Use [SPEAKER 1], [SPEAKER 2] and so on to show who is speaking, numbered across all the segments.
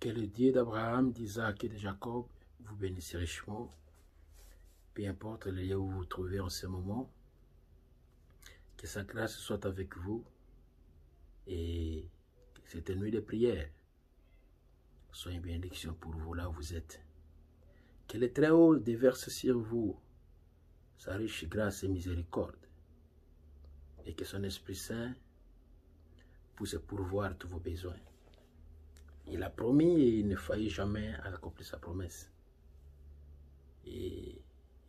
[SPEAKER 1] Que le Dieu d'Abraham, d'Isaac et de Jacob vous bénisse richement, peu importe le lieu où vous vous trouvez en ce moment. Que sa grâce soit avec vous et que cette nuit de prière soit une bénédiction pour vous là où vous êtes. Que le Très-Haut déverse sur vous sa riche grâce et miséricorde et que son Esprit Saint puisse pourvoir tous vos besoins. Il a promis et il ne faillit jamais à accomplir sa promesse. Et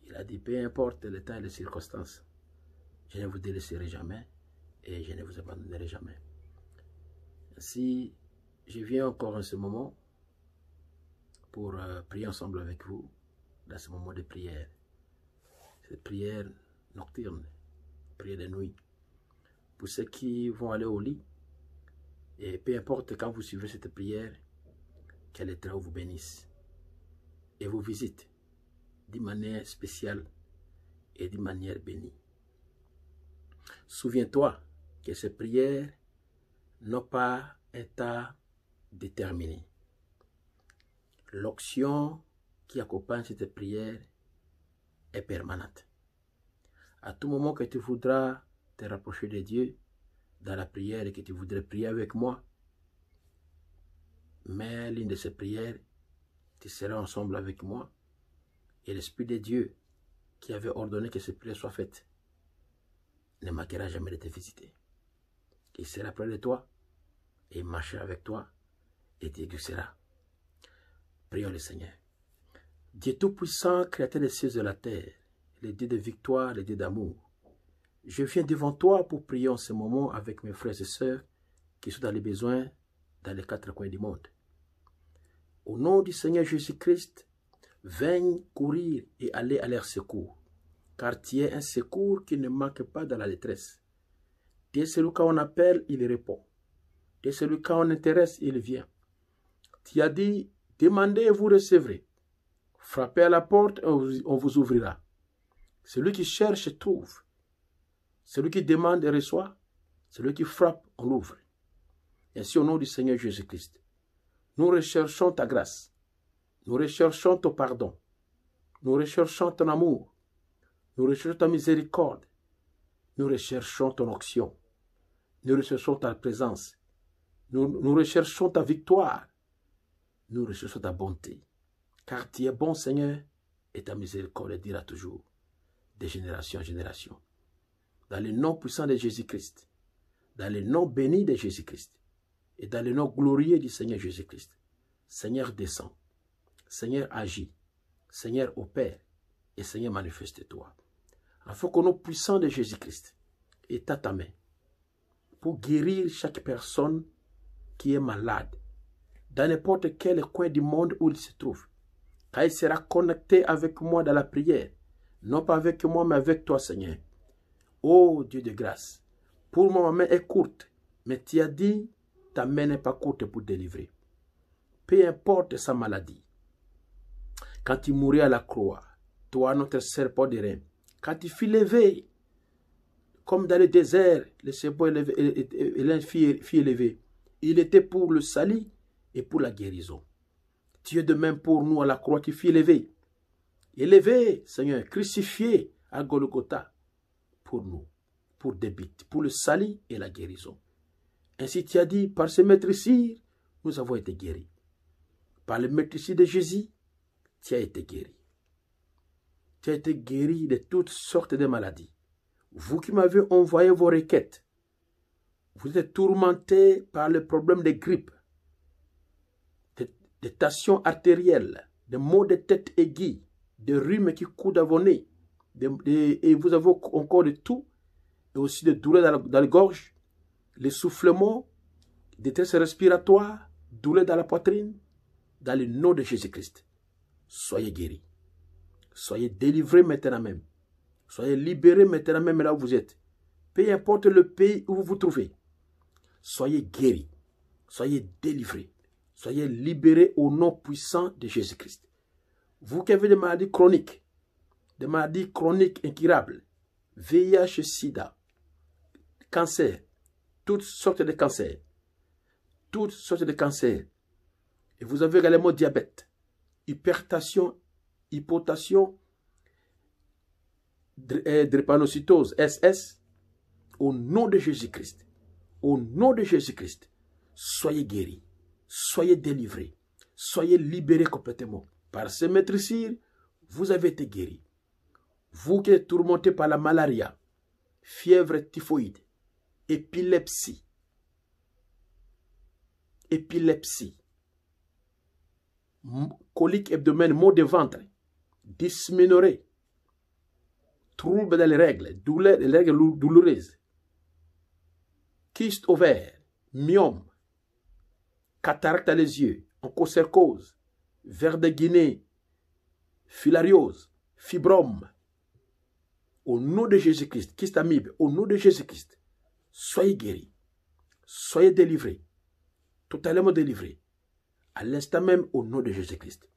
[SPEAKER 1] il a dit, peu importe le temps et les circonstances, je ne vous délaisserai jamais et je ne vous abandonnerai jamais. Ainsi, je viens encore en ce moment pour euh, prier ensemble avec vous dans ce moment de prière. Cette prière nocturne, prière de nuit. Pour ceux qui vont aller au lit, et peu importe quand vous suivez cette prière, que les travaux vous bénisse et vous visite d'une manière spéciale et d'une manière bénie. Souviens-toi que ces prières n'ont pas un déterminée. déterminé. L'option qui accompagne cette prière est permanente. À tout moment que tu voudras te rapprocher de Dieu, dans la prière et que tu voudrais prier avec moi. Mais l'une de ces prières, tu seras ensemble avec moi. Et l'Esprit de Dieu, qui avait ordonné que ces prières soient faites, ne manquera jamais de te visiter. Il sera près de toi, et marchera avec toi, et t'exaucera. Prions le Seigneur. Dieu Tout-Puissant, Créateur des cieux de la terre, le Dieu de victoire, le Dieu d'amour, je viens devant toi pour prier en ce moment avec mes frères et sœurs qui sont dans les besoins dans les quatre coins du monde. Au nom du Seigneur Jésus-Christ, viens courir et aller à leur secours, car tu es un secours qui ne manque pas dans la détresse. Dès celui qu'on appelle, il répond. Dès celui qu'on intéresse, il vient. Tu as dit, demandez et vous recevrez. Frappez à la porte et on vous ouvrira. Celui qui cherche trouve celui qui demande et reçoit, celui qui frappe, on l'ouvre. Ainsi, au nom du Seigneur Jésus-Christ, nous recherchons ta grâce, nous recherchons ton pardon, nous recherchons ton amour, nous recherchons ta miséricorde, nous recherchons ton action, nous recherchons ta présence, nous, nous recherchons ta victoire, nous recherchons ta bonté, car tu es bon Seigneur et ta miséricorde dira toujours des générations en génération dans le nom puissant de Jésus-Christ, dans le nom béni de Jésus-Christ et dans le nom glorieux du Seigneur Jésus-Christ. Seigneur, descend. Seigneur, agis. Seigneur, opère. Et Seigneur, manifeste-toi. Afin qu'au nom puissant de Jésus-Christ, à ta main pour guérir chaque personne qui est malade, dans n'importe quel coin du monde où il se trouve, car il sera connecté avec moi dans la prière, non pas avec moi, mais avec toi, Seigneur ô Dieu de grâce, pour moi ma main est courte, mais tu as dit, ta main n'est pas courte pour délivrer. Peu importe sa maladie, quand il mourut à la croix, toi, notre serpent de reine, quand il fut levé, comme dans le désert, le serpent et élevé, il était pour le salut et pour la guérison. Tu es de même pour nous à la croix qui fut élevé. Élevé, Seigneur, crucifié à Golgotha, pour nous, pour des pour le salut et la guérison. Ainsi tu as dit, par ce maître nous avons été guéris. Par le maître de Jésus, tu as été guéri. Tu as été guéri de toutes sortes de maladies. Vous qui m'avez envoyé vos requêtes, vous êtes tourmenté par le problème des grippes, des, des tensions artérielles, des maux de tête aigu, des rhumes qui coudent à vos nez, et vous avez encore de tout, et aussi de douleurs dans la, dans la gorge, les soufflements, détresse respiratoire, douleurs dans la poitrine, dans le nom de Jésus-Christ. Soyez guéris. Soyez délivrés maintenant même. Soyez libérés maintenant même là où vous êtes. Peu importe le pays où vous vous trouvez. Soyez guéris. Soyez délivrés. Soyez libérés au nom puissant de Jésus-Christ. Vous qui avez des maladies chroniques, de maladies chroniques incurables, VIH, sida, cancer, toutes sortes de cancers, toutes sortes de cancers. Et vous avez également diabète, hypertension, hypotension, euh, drépanocytose, SS, au nom de Jésus-Christ. Au nom de Jésus-Christ, soyez guéris, soyez délivrés, soyez libérés complètement. Par ce maître vous avez été guéri, vous qui êtes tourmenté par la malaria, fièvre typhoïde, épilepsie, épilepsie, colique abdomen, maux de ventre, dysménorrhée, troubles dans les règles, douleurs, les règles douloureuses, kyste ovaire, myome, cataracte à les yeux, oncocercose, ver de Guinée, filariose, fibrome, au nom de Jésus-Christ, Christ Amib, au nom de Jésus-Christ, soyez guéri, soyez délivré, totalement délivré, à l'instant même au nom de Jésus-Christ.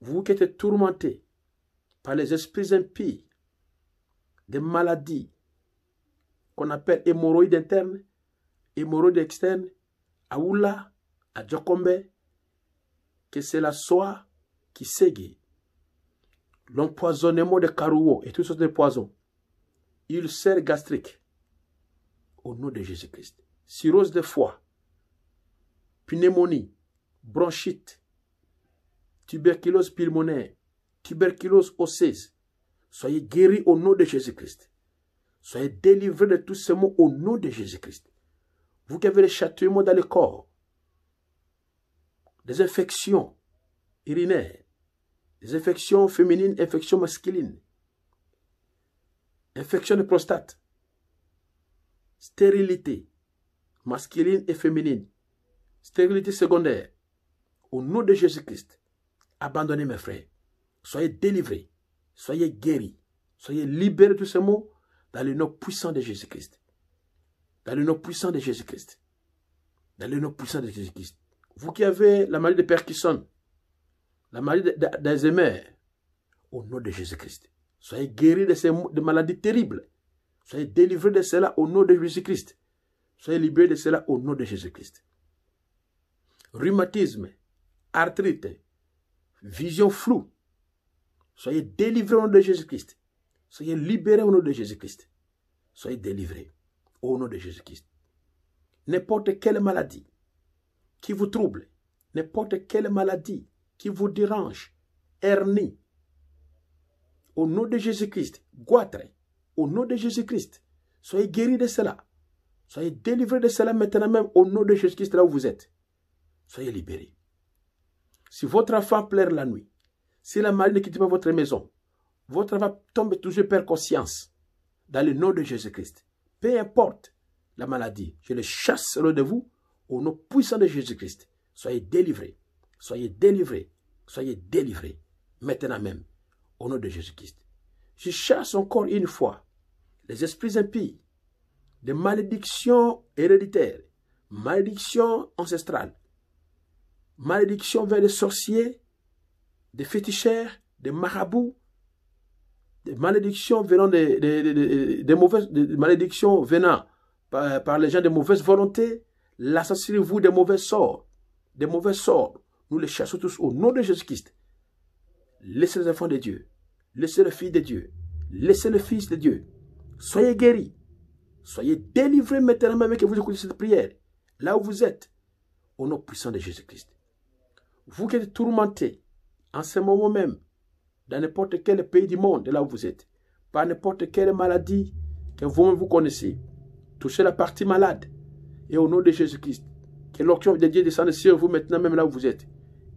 [SPEAKER 1] Vous qui êtes tourmentés par les esprits impies, des maladies qu'on appelle hémorroïdes internes, hémorroïdes externes, à Oula, à Djokombe, que cela soit qui ségue l'empoisonnement de carouo et toutes sortes de poisons, ulcères gastriques, au nom de Jésus-Christ, cirrhose de foie, pneumonie, bronchite, tuberculose pulmonaire, tuberculose osseuse. Soyez guéris au nom de Jésus-Christ. Soyez délivrés de tous ces maux au nom de Jésus-Christ. Vous qui avez les châtiments dans le corps, des infections urinaires, les infections féminines, infections masculines, infections de prostate, stérilité masculine et féminine, stérilité secondaire. Au nom de Jésus-Christ, abandonnez mes frères, soyez délivrés, soyez guéris, soyez libérés de ces mots, dans le nom puissant de Jésus-Christ. Dans le nom puissant de Jésus-Christ. Dans le nom puissant de Jésus-Christ. Vous qui avez la maladie de Parkinson, la maladie d'Alzheimer, au nom de Jésus-Christ. Soyez guéris de ces maladies terribles. Soyez délivrés de cela au nom de Jésus-Christ. Soyez libérés de cela au nom de Jésus-Christ. Rhumatisme, arthrite, vision floue. Soyez délivrés au nom de Jésus-Christ. Soyez libérés au nom de Jésus-Christ. Soyez délivrés au nom de Jésus-Christ. N'importe quelle maladie qui vous trouble, n'importe quelle maladie qui vous dérange, hernie, au nom de Jésus-Christ, goitre, au nom de Jésus-Christ, soyez guéri de cela. Soyez délivré de cela maintenant même au nom de Jésus-Christ là où vous êtes. Soyez libéré. Si votre enfant pleure la nuit, si la maladie ne quitte pas votre maison, votre enfant tombe toujours par conscience dans le nom de Jésus-Christ. Peu importe la maladie, je le chasse de vous au nom puissant de Jésus-Christ. Soyez délivrés. Soyez délivrés. Soyez délivrés. Maintenant même. Au nom de Jésus-Christ. Je chasse encore une fois les esprits impies, des malédictions héréditaires, malédictions ancestrales, malédictions vers les sorciers, des féticheurs, des marabouts, des malédictions venant des, mauvaises malédictions venant par, les gens de mauvaise volonté, l'assassinez-vous des mauvais sorts, des mauvais sorts, nous les chassons tous au nom de Jésus-Christ. Laissez les enfants de Dieu. Laissez les filles de Dieu. Laissez les fils de Dieu. Soyez guéris. Soyez délivrés maintenant même que vous écoutez cette prière. Là où vous êtes. Au nom puissant de Jésus-Christ. Vous qui êtes tourmentés en ce moment même, dans n'importe quel pays du monde, là où vous êtes, par n'importe quelle maladie que vous-même vous connaissez, touchez la partie malade. Et au nom de Jésus-Christ, que l'onction de Dieu descende sur vous maintenant même là où vous êtes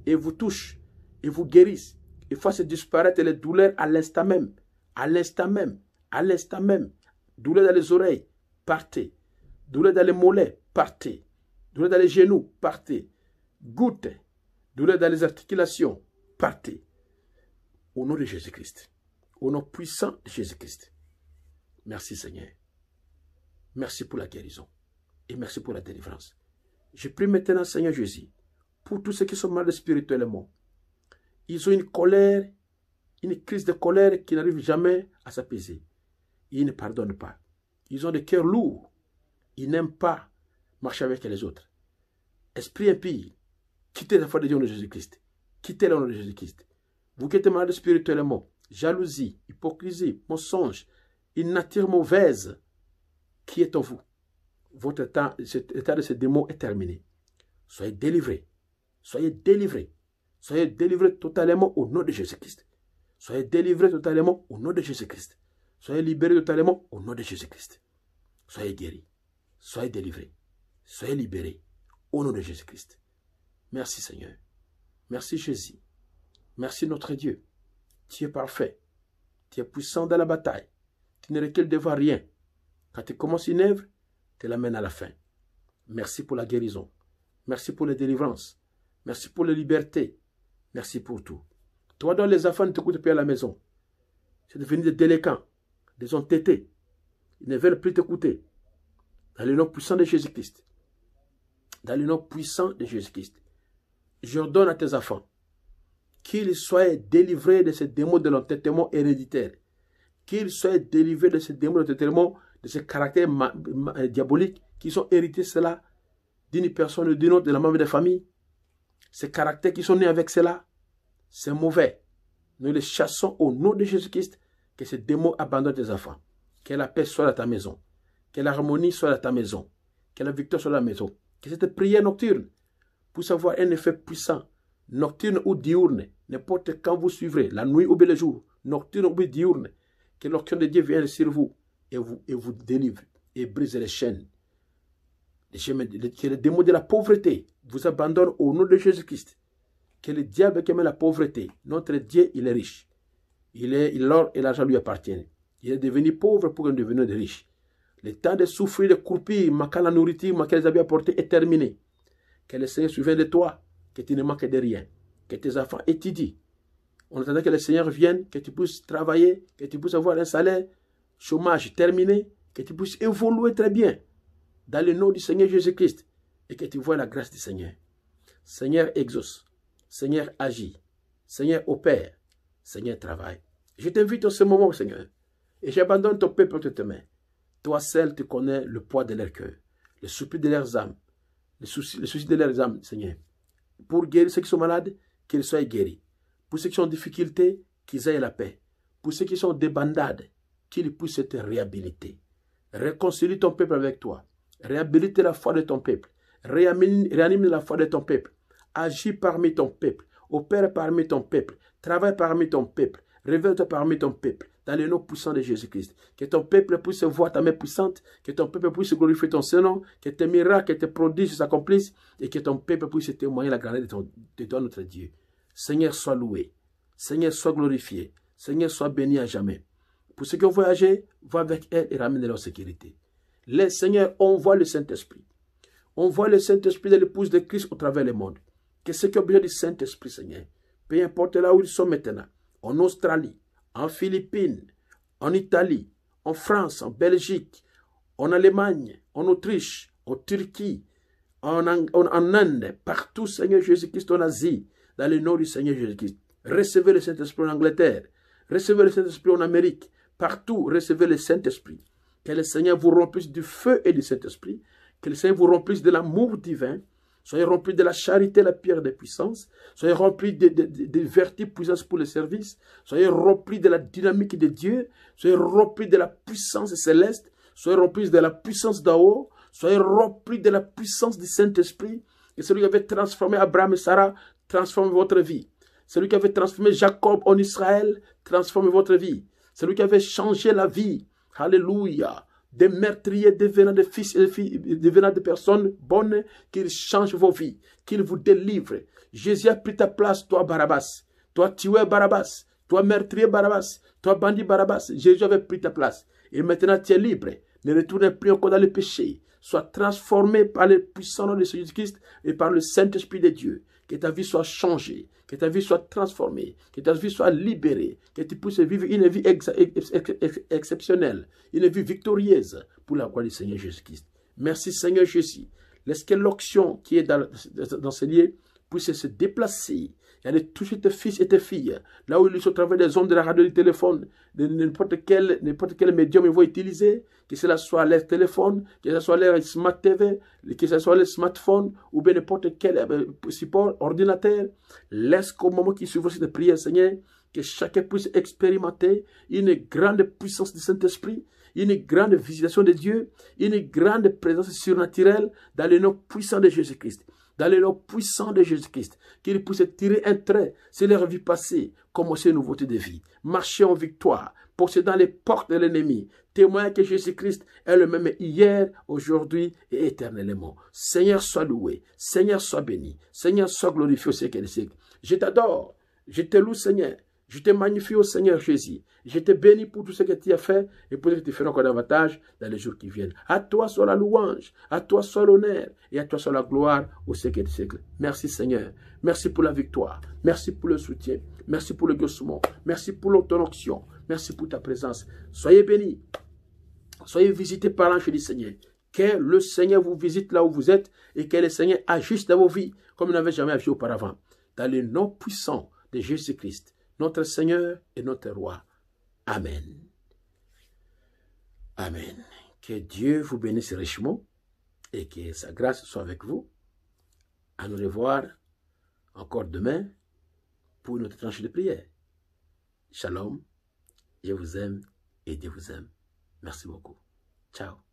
[SPEAKER 1] et vous touche. et vous guérisse. et fasse disparaître les douleurs à l'instant même, à l'instant même, à l'instant même. Douleur dans les oreilles, partez. Douleur dans les mollets, partez. Douleur dans les genoux, partez. Goutte, douleur dans les articulations, partez. Au nom de Jésus-Christ. Au nom puissant de Jésus-Christ. Merci Seigneur. Merci pour la guérison. Et merci pour la délivrance. Je prie maintenant Seigneur Jésus pour tous ceux qui sont malades spirituellement. Ils ont une colère, une crise de colère qui n'arrive jamais à s'apaiser. Ils ne pardonnent pas. Ils ont des cœurs lourds. Ils n'aiment pas marcher avec les autres. Esprit impie, quittez la foi de Dieu de Jésus-Christ. Quittez nom de Jésus-Christ. Vous qui êtes malades spirituellement, jalousie, hypocrisie, mensonge, une nature mauvaise qui est en vous. Votre état, cet état de ce démon est terminé. Soyez délivrés Soyez délivrés. Soyez délivrés totalement au nom de Jésus-Christ. Soyez délivrés totalement au nom de Jésus-Christ. Soyez libérés totalement au nom de Jésus-Christ. Soyez guéris. Soyez délivrés. Soyez libérés au nom de Jésus-Christ. Merci Seigneur. Merci Jésus. Merci notre Dieu. Tu es parfait. Tu es puissant dans la bataille. Tu ne recules devant rien. Quand tu commences une œuvre, tu l'amènes à la fin. Merci pour la guérison. Merci pour la délivrance. Merci pour la liberté. Merci pour tout. Toi, dans les enfants ne t'écoutent plus à la maison. C'est devenu des délicats, des entêtés. Ils ne veulent plus t'écouter. Dans le nom puissant de Jésus-Christ. Dans le nom puissant de Jésus-Christ. J'ordonne à tes enfants qu'ils soient délivrés de ces démons de l'entêtement héréditaire. Qu'ils soient délivrés de ces démons de l'entêtement, de ces caractères diaboliques qui sont hérités cela d'une personne ou d'une autre de la même de la famille ces caractères qui sont nés avec cela, c'est mauvais. Nous les chassons au nom de Jésus-Christ. Que ces démons abandonnent tes enfants. Que la paix soit à ta maison. Que l'harmonie soit à ta maison. Que la victoire soit à la maison. Que cette prière nocturne puisse avoir un effet puissant, nocturne ou diurne, n'importe quand vous suivrez, la nuit ou le jour, nocturne ou diurne, que l'occasion de Dieu vienne sur vous et vous, et vous délivre et brise les chaînes. Les, démons de la pauvreté, vous abandonne au nom de Jésus-Christ, que le diable qui aime la pauvreté, notre Dieu, il est riche. Il est, l'or et l'argent lui appartiennent. Il est devenu pauvre pour en devenir riche. Le temps de souffrir, de courpir, manquant la nourriture, manquant les habits apportés est terminé. Que le Seigneur souvienne de toi, que tu ne manques de rien, que tes enfants étudient. On attendait que le Seigneur vienne, que tu puisses travailler, que tu puisses avoir un salaire, chômage terminé, que tu puisses évoluer très bien dans le nom du Seigneur Jésus-Christ et que tu vois la grâce du Seigneur. Seigneur exauce, Seigneur agit, Seigneur opère, Seigneur travaille. Je t'invite en ce moment, Seigneur, et j'abandonne ton peuple entre tes mains. Toi seul, tu connais le poids de leur cœur, le soupir de leurs âmes, le souci, de leurs âmes, Seigneur. Pour guérir ceux qui sont malades, qu'ils soient guéris. Pour ceux qui sont en difficulté, qu'ils aient la paix. Pour ceux qui sont débandades, qu'ils puissent être réhabilités. Réconcilie ton peuple avec toi. Réhabilite la foi de ton peuple. Réanime, la foi de ton peuple. Agis parmi ton peuple. Opère parmi ton peuple. Travaille parmi ton peuple. réveille toi parmi ton peuple dans le nom puissant de Jésus-Christ. Que ton peuple puisse voir ta main puissante, que ton peuple puisse glorifier ton Seigneur, que tes miracles, que tes prodiges s'accomplissent et que ton peuple puisse témoigner la grandeur de, ton, notre Dieu. Seigneur, sois loué. Seigneur, sois glorifié. Seigneur, sois béni à jamais. Pour ceux qui ont voyagé, va avec elle et ramène leur sécurité. Les seigneurs on le Saint-Esprit. On voit le Saint-Esprit de l'épouse de Christ au travers du monde. Que ce qui a besoin du Saint-Esprit, Seigneur, peu importe là où ils sont maintenant, en Australie, en Philippines, en Italie, en France, en Belgique, en Allemagne, en Autriche, en Turquie, en, Inde, partout, Seigneur Jésus-Christ, en Asie, dans le nom du Seigneur Jésus-Christ. Recevez le Saint-Esprit en Angleterre, recevez le Saint-Esprit en Amérique, partout, recevez le Saint-Esprit. Que le Seigneur vous remplisse du feu et du Saint-Esprit que le Seigneur vous remplisse de l'amour divin. Soyez remplis de la charité, la pierre des puissances. Soyez remplis de, vertus puissances pour le service. Soyez remplis de la dynamique de Dieu. Soyez remplis de la puissance céleste. Soyez remplis de la puissance haut, Soyez remplis de la puissance du Saint-Esprit. Et celui qui avait transformé Abraham et Sarah, transforme votre vie. Celui qui avait transformé Jacob en Israël, transforme votre vie. Celui qui avait changé la vie. Alléluia des meurtriers, devenant des fils et euh, filles, devenant des personnes bonnes, qu'ils changent vos vies, qu'ils vous délivrent. Jésus a pris ta place, toi Barabbas, toi tueur Barabbas, toi meurtrier Barabbas, toi bandit Barabbas. Jésus avait pris ta place. Et maintenant tu es libre. Ne retourne plus encore dans le péché. Sois transformé par le puissant nom de Jésus-Christ et par le Saint-Esprit de Dieu. Que ta vie soit changée, que ta vie soit transformée, que ta vie soit libérée, que tu puisses vivre une vie exceptionnelle, une vie victorieuse pour la gloire du Seigneur Jésus-Christ. Merci Seigneur Jésus. Laisse que l'onction qui est dans, dans ce lieu puisse se déplacer il est toucher tes fils et tes filles. Là où ils sont au travers des ondes de la radio, du téléphone, de n'importe quel, n'importe quel médium ils vont utiliser, que cela soit leur téléphone, que ce soit leur smart TV, que ce soit leur smartphone, ou bien n'importe quel euh, support, ordinateur. Laisse qu'au moment qu'ils suivent cette prière, Seigneur, que chacun puisse expérimenter une grande puissance du Saint-Esprit, une grande visitation de Dieu, une grande présence surnaturelle dans le nom puissant de Jésus-Christ dans les noms puissants de Jésus-Christ, qu'ils puissent tirer un trait sur leur vie passée, commencer une nouveauté de vie, marcher en victoire, dans les portes de l'ennemi, témoigner que Jésus-Christ est le même hier, aujourd'hui et éternellement. Seigneur, sois loué, Seigneur, sois béni, Seigneur, sois glorifié au siècle et siècle. Je t'adore, je te loue, Seigneur, je te magnifie au Seigneur Jésus. Je te bénis pour tout ce que tu as fait et pour ce que tu feras encore davantage dans les jours qui viennent. À toi soit la louange, à toi soit l'honneur et à toi soit la gloire au siècle du siècle. Merci Seigneur. Merci pour la victoire. Merci pour le soutien. Merci pour le gossement. Merci pour l'autonomie. Merci pour ta présence. Soyez bénis. Soyez visités par l'ange du Seigneur. Que le Seigneur vous visite là où vous êtes et que le Seigneur agisse dans vos vies comme il n'avait jamais agi auparavant. Dans le nom puissant de Jésus-Christ notre Seigneur et notre Roi. Amen. Amen. Que Dieu vous bénisse richement et que sa grâce soit avec vous. À nous revoir encore demain pour notre tranche de prière. Shalom. Je vous aime et Dieu vous aime. Merci beaucoup. Ciao.